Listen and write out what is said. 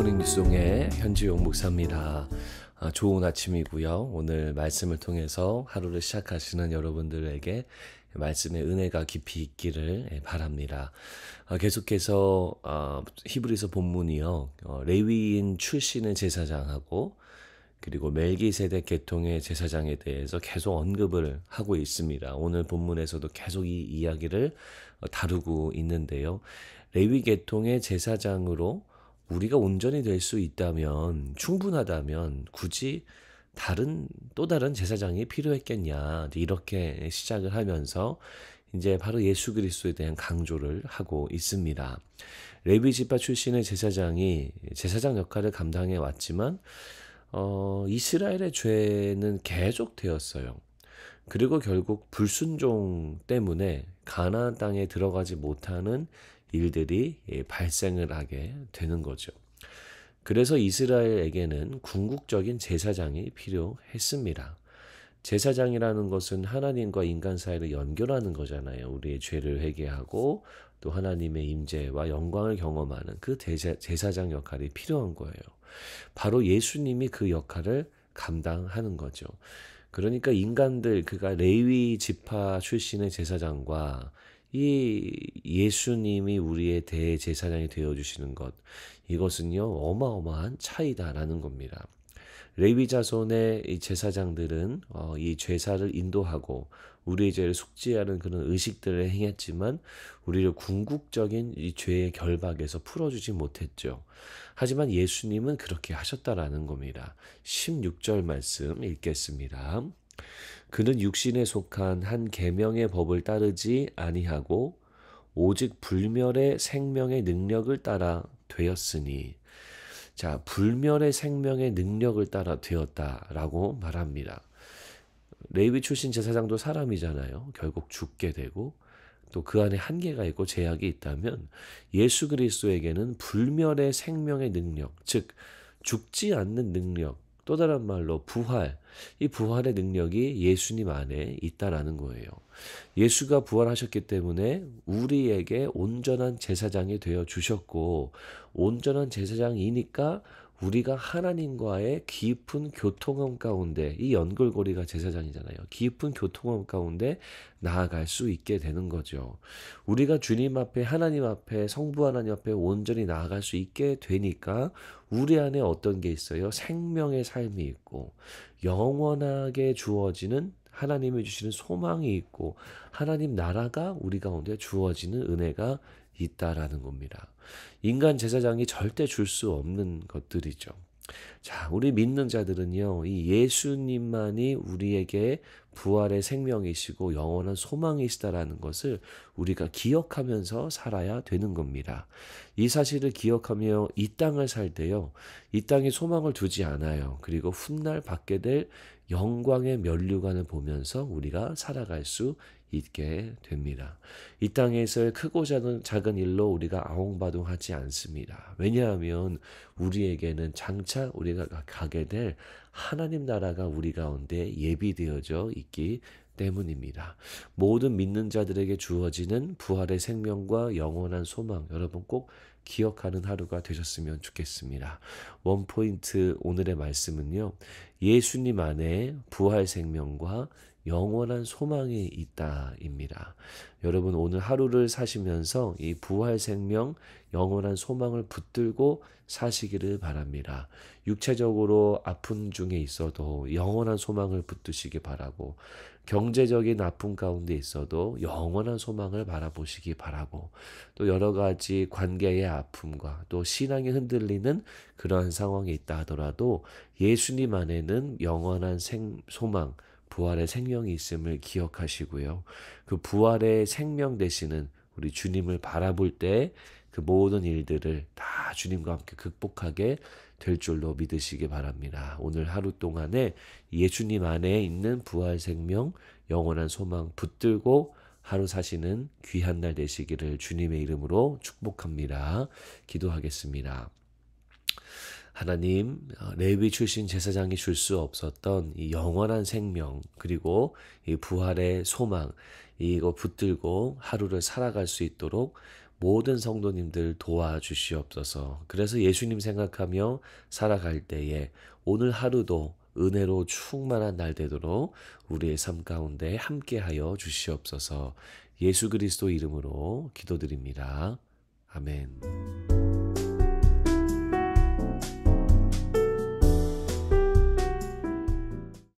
굿모닝 뉴송의 현지용 목사입니다. 아, 좋은 아침이고요. 오늘 말씀을 통해서 하루를 시작하시는 여러분들에게 말씀의 은혜가 깊이 있기를 예, 바랍니다. 아, 계속해서 아, 히브리서 본문이요. 어, 레위인 출신의 제사장하고 그리고 멜기세덱 계통의 제사장에 대해서 계속 언급을 하고 있습니다. 오늘 본문에서도 계속 이 이야기를 어, 다루고 있는데요. 레위 계통의 제사장으로 우리가 온전히 될 수 있다면 충분하다면 굳이 다른 또 다른 제사장이 필요했겠냐 이렇게 시작을 하면서 이제 바로 예수 그리스도에 대한 강조를 하고 있습니다. 레위 지파 출신의 제사장이 제사장 역할을 감당해 왔지만 어, 이스라엘의 죄는 계속되었어요. 그리고 결국 불순종 때문에 가나안 땅에 들어가지 못하는 일들이 예, 발생을 하게 되는 거죠. 그래서 이스라엘에게는 궁극적인 제사장이 필요했습니다. 제사장이라는 것은 하나님과 인간 사이를 연결하는 거잖아요. 우리의 죄를 회개하고 또 하나님의 임재와 영광을 경험하는 그 대사, 제사장 역할이 필요한 거예요. 바로 예수님이 그 역할을 감당하는 거죠. 그러니까 인간들 그가 레위 지파 출신의 제사장과 이 예수님이 우리의 대제사장이 되어 주시는 것 이것은요 어마어마한 차이다라는 겁니다. 레위 자손의 이 제사장들은 어, 이 죄사를 인도하고 우리의 죄를 속죄하는 그런 의식들을 행했지만 우리를 궁극적인 이 죄의 결박에서 풀어주지 못했죠. 하지만 예수님은 그렇게 하셨다라는 겁니다. 16절 말씀 읽겠습니다. 그는 육신에 속한 한 계명의 법을 따르지 아니하고 오직 불멸의 생명의 능력을 따라 되었으니 자 불멸의 생명의 능력을 따라 되었다라고 말합니다. 레이비 출신 제사장도 사람이잖아요. 결국 죽게 되고 또 그 안에 한계가 있고 제약이 있다면 예수 그리스도에게는 불멸의 생명의 능력, 즉 죽지 않는 능력, 또 다른 말로 부활. 이 부활의 능력이 예수님 안에 있다라는 거예요. 예수가 부활하셨기 때문에 우리에게 온전한 제사장이 되어 주셨고, 온전한 제사장이니까 우리가 하나님과의 깊은 교통함 가운데 이 연결고리가 제사장이잖아요. 깊은 교통함 가운데 나아갈 수 있게 되는 거죠. 우리가 주님 앞에 하나님 앞에 성부 하나님 앞에 온전히 나아갈 수 있게 되니까 우리 안에 어떤 게 있어요? 생명의 삶이 있고 영원하게 주어지는 하나님이 주시는 소망이 있고 하나님 나라가 우리 가운데 주어지는 은혜가 있다라는 겁니다. 인간 제사장이 절대 줄 수 없는 것들이죠. 자, 우리 믿는 자들은요, 이 예수님만이 우리에게 부활의 생명이시고 영원한 소망이시다라는 것을 우리가 기억하면서 살아야 되는 겁니다. 이 사실을 기억하며 이 땅을 살 때요. 이 땅에 소망을 두지 않아요. 그리고 훗날 받게 될 영광의 면류관을 보면서 우리가 살아갈 수 있게 됩니다. 이 땅에서의 크고 작은, 작은 일로 우리가 아웅바둥하지 않습니다. 왜냐하면 우리에게는 장차 우리가 가게 될 하나님 나라가 우리 가운데 예비되어져 있기 때문입니다. 모든 믿는 자들에게 주어지는 부활의 생명과 영원한 소망, 여러분 꼭 기억하는 하루가 되셨으면 좋겠습니다. 원포인트 오늘의 말씀은요, 예수님 안에 부활 생명과 영원한 소망이 있다입니다. 여러분 오늘 하루를 사시면서 이 부활 생명 영원한 소망을 붙들고 사시기를 바랍니다. 육체적으로 아픔 중에 있어도 영원한 소망을 붙드시기 바라고 경제적인 아픔 가운데 있어도 영원한 소망을 바라보시기 바라고 또 여러 가지 관계의 아픔과 또 신앙이 흔들리는 그러한 상황이 있다 하더라도 예수님 안에는 영원한 생, 소망 부활의 생명이 있음을 기억하시고요. 그 부활의 생명 되시는 우리 주님을 바라볼 때 그 모든 일들을 다 주님과 함께 극복하게 될 줄로 믿으시기 바랍니다. 오늘 하루 동안에 예수님 안에 있는 부활 생명, 영원한 소망 붙들고 하루 사시는 귀한 날 되시기를 주님의 이름으로 축복합니다. 기도하겠습니다. 하나님 어, 레위 출신 제사장이 줄 수 없었던 이 영원한 생명 그리고 이 부활의 소망 이거 붙들고 하루를 살아갈 수 있도록 모든 성도님들 도와주시옵소서. 그래서 예수님 생각하며 살아갈 때에 오늘 하루도 은혜로 충만한 날 되도록 우리의 삶 가운데 함께하여 주시옵소서. 예수 그리스도 이름으로 기도드립니다. 아멘.